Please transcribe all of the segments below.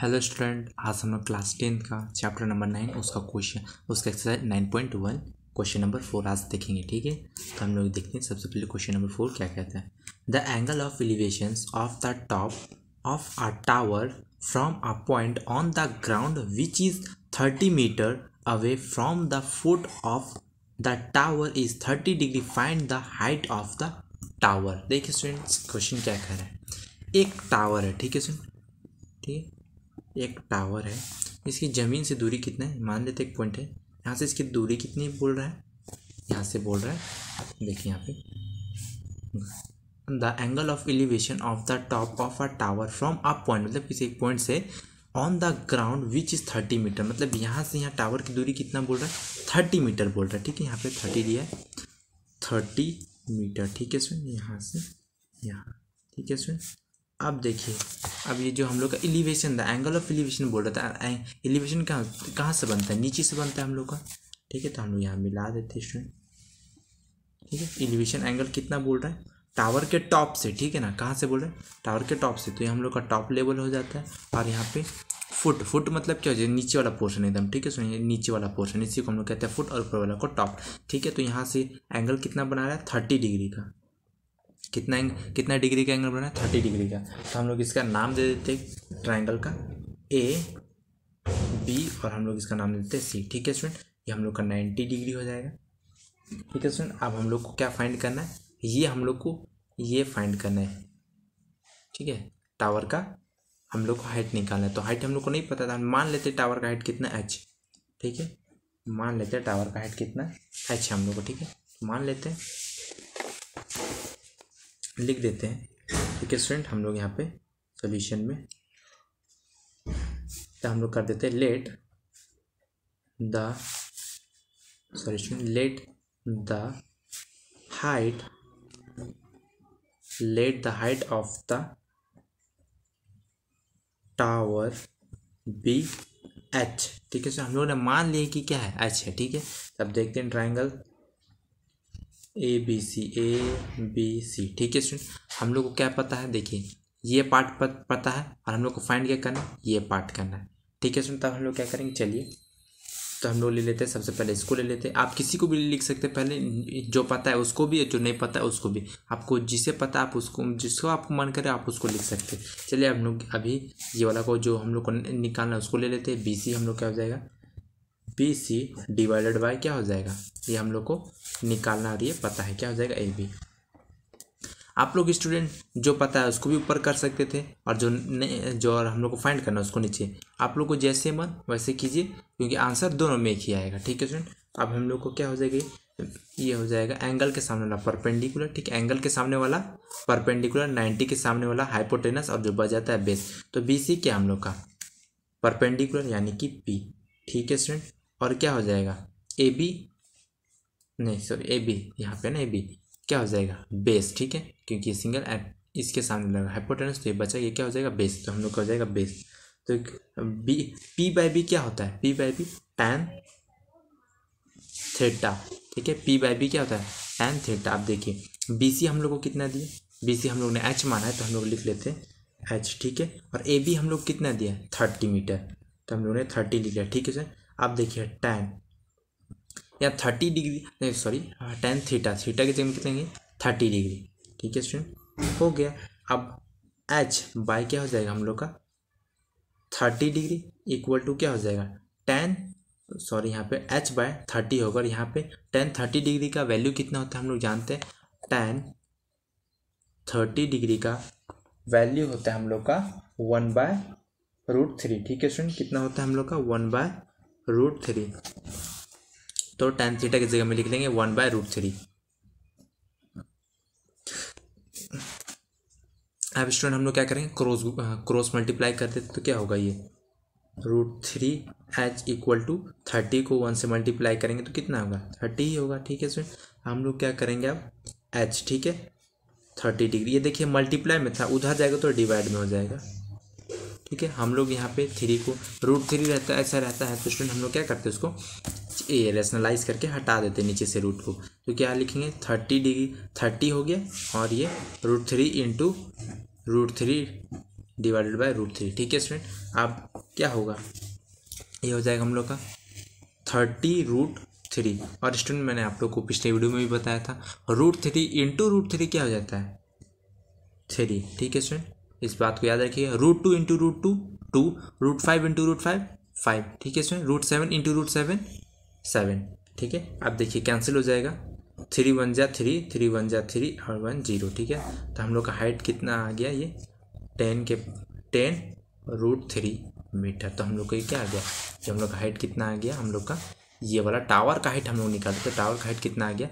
hello student आज हम लोग क्लास टेंथ का चैप्टर नंबर नाइन उसका क्वेश्चन उसका exercise nine point one question number four आज देखेंगे ठीक है तो हम लोग देखते हैं सबसे पहले क्वेश्चन नंबर फोर क्या कहता है the angle of elevation of the top of a tower from a point on the ground which is thirty metre away from the foot of the tower is thirty degree find the height of the tower देखिए student question क्या कह रहा है एक tower है ठीक है student ठीक है एक टावर है इसकी ज़मीन से दूरी कितना है मान लेते एक पॉइंट है यहाँ से इसकी दूरी कितनी बोल रहा है यहाँ से बोल रहा है देखिए यहाँ पे the angle of elevation of the top of a tower from a point मतलब किसी एक पॉइंट से on the ground which is thirty metre मतलब यहाँ से यहाँ टावर की दूरी कितना बोल रहा है थर्टी मीटर बोल रहा है ठीक है यहाँ पे थर्टी दिया है थर्टी मीटर ठीक है सुन यहाँ से यहाँ ठीक है सुन अब देखिए अब ये जो हम लोग का एलिवेशन था एंगल ऑफ एलिवेशन बोल रहा था एलिवेशन कहाँ कहाँ से बनता है नीचे से बनता है हम लोग का ठीक है तो हम लोग यहाँ मिला देते हैं स्टूडेंट ठीक है एलिवेशन एंगल कितना बोल रहा है टावर के टॉप से ठीक है ना कहाँ से बोल रहे हैं टावर के टॉप से तो ये हम लोग का टॉप लेवल हो जाता है और यहाँ पे फुट फुट मतलब क्या हो जाए नीचे वाला पोर्शन एकदम ठीक है सुनिए नीचे वाला पोर्शन इसी को हम लोग कहते हैं फुट और ऊपर वाला को टॉप ठीक है तो यहाँ से एंगल कितना बना रहा है थर्टी डिग्री का कितना कितना डिग्री का एंगल बना है थर्टी डिग्री का तो हम लोग इसका नाम दे देते ट्राइंगल का ए बी और हम लोग इसका नाम दे देते सी ठीक है स्टूडेंट ये हम लोग का नाइन्टी डिग्री हो जाएगा ठीक है स्टूडेंट अब हम लोग को क्या फाइंड करना है ये हम लोग को ये फाइंड करना है ठीक है टावर का हम लोग को हाइट निकालना है तो हाइट हम लोग को नहीं पता था मान लेते टावर का हाइट कितना एच ठीक है मान लेते हैं टावर का हाइट कितना एच है हम लोग को ठीक है मान लेते हैं लिख देते हैं ठीक है स्टूडेंट हम लोग यहाँ पे सोल्यूशन में तो हम लोग कर देते हैं let the sorry student let the height let the height of the tower B H ठीक है सर हम लोगों ने मान लिया कि क्या है एच है ठीक है अब देखते हैं triangle A B C A B C ठीक है स्टूडेंट हम लोग को क्या पता है देखिए ये पार्ट पता है और हम लोग को फाइंड क्या करना है ये पार्ट करना है ठीक है स्टूडेंट तब हम लोग क्या करेंगे चलिए तो हम लोग ले लेते हैं सबसे पहले इसको ले लेते हैं आप किसी को भी लिख सकते हैं पहले जो पता है उसको भी जो नहीं पता है उसको भी आपको जिसे पता आप उसको जिसको आपको मन करे आप उसको लिख सकते हैं चलिए हम लोग अभी ये वाला को जो हम लोग को निकालना है उसको ले लेते हैं बी सी हम लोग क्या हो जाएगा बी सी डिवाइडेड बाई क्या हो जाएगा ये हम लोग को निकालना रही है पता है क्या हो जाएगा ए बी आप लोग स्टूडेंट जो पता है उसको भी ऊपर कर सकते थे और जो जो और हम लोग को फाइंड करना है उसको नीचे आप लोग को जैसे मन वैसे कीजिए क्योंकि आंसर दोनों में एक ही आएगा ठीक है स्टूडेंट अब हम लोग को क्या हो जाएगा ये हो जाएगा एंगल के सामने वाला परपेंडिकुलर ठीक एंगल के सामने वाला परपेंडिकुलर नाइन्टी के सामने वाला हाइपोटेनस और जो बजाता है बेस तो बी सी क्या हम लोग का परपेंडिकुलर यानी कि पी ठीक है स्टूडेंट और क्या हो जाएगा ए बी नहीं सॉरी ए बी यहाँ पे ना ए बी क्या हो जाएगा बेस ठीक है क्योंकि ये सिंगल एट इसके सामने लगा हाइपोटेनस तो ये बचा ये क्या हो जाएगा बेस तो हम लोग का हो जाएगा बेस तो बी पी बाय बी क्या होता है P by B tan theta ठीक है पी बाय बी क्या होता है टैन थेटा आप देखिए बी सी हम लोग को कितना दिया बी सी हम लोग ने एच माना है तो हम लोग लिख लेते हैं एच ठीक है और ए बी हम लोग कितना दिया थर्टी मीटर तो हम लोग ने थर्टी लिख लिया ठीक है सर आप देखिए टेन या थर्टी डिग्री नहीं सॉरी टेन थीटा थीटा की जगह कितने थर्टी डिग्री ठीक है स्टूडेंट हो गया अब एच बाई क्या हो जाएगा हम लोग का थर्टी डिग्री इक्वल टू क्या हो जाएगा टेन सॉरी यहाँ पे एच बाय थर्टी होगा और यहाँ पे टेन थर्टी डिग्री का वैल्यू कितना होता है हम लोग जानते हैं टेन थर्टी डिग्री का वैल्यू होता है हम लोग का वन बाय रूट थ्री ठीक है स्टूडेंट कितना होता है हम लोग का वन बाय रूट थ्री तो टेन थीटा की जगह में लिख लेंगे वन बाय रूट थ्री अब स्टूडेंट हम लोग क्या करेंगे क्रॉस क्रॉस मल्टीप्लाई करते तो क्या होगा ये root three H equal to thirty को वन से मल्टीप्लाई करेंगे तो कितना होगा थर्टी ही होगा ठीक है स्टूडेंट हम लोग क्या करेंगे अब एच ठीक है थर्टी डिग्री ये देखिए मल्टीप्लाई में था उधर जाएगा तो डिवाइड में हो जाएगा ठीक है हम लोग यहाँ पे थ्री को रूट थ्री रहता है ऐसा रहता है तो स्टूडेंट हम लोग क्या करते हैं उसको ए रेशनलाइज करके हटा देते हैं नीचे से रूट को तो क्या लिखेंगे थर्टी डिग्री थर्टी हो गया और ये root three into root three divided by root three ठीक है स्टूडेंट अब क्या होगा ये हो जाएगा हम लोग का थर्टी रूट थ्री और स्टूडेंट मैंने आप लोग को पिछले वीडियो में भी बताया था root three into root three क्या हो जाता है थ्री ठीक है स्टूडेंट इस बात को याद रखिए root two into root two two root five into root five five ठीक है इसमें root seven into root seven seven ठीक है आप देखिए कैंसिल हो जाएगा थ्री वन जा थ्री थ्री वन जा थ्री और वन जीरो ठीक है तो हम लोग का हाइट कितना आ गया ये टेन के टेन रूट थ्री मीटर तो हम लोग का ये क्या आ गया जो हम लोग का हाइट कितना आ गया हम लोग का ये वाला टावर का हाइट हम लोग निकालते तो टावर का हाइट कितना आ गया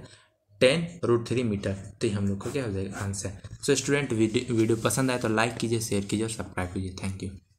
टेन रूट थ्री मीटर तो ये हम लोग का क्या हो जाएगा आंसर सो स्टूडेंट वीडियो पसंद आए तो लाइक कीजिए शेयर कीजिए और सब्सक्राइब कीजिए थैंक यू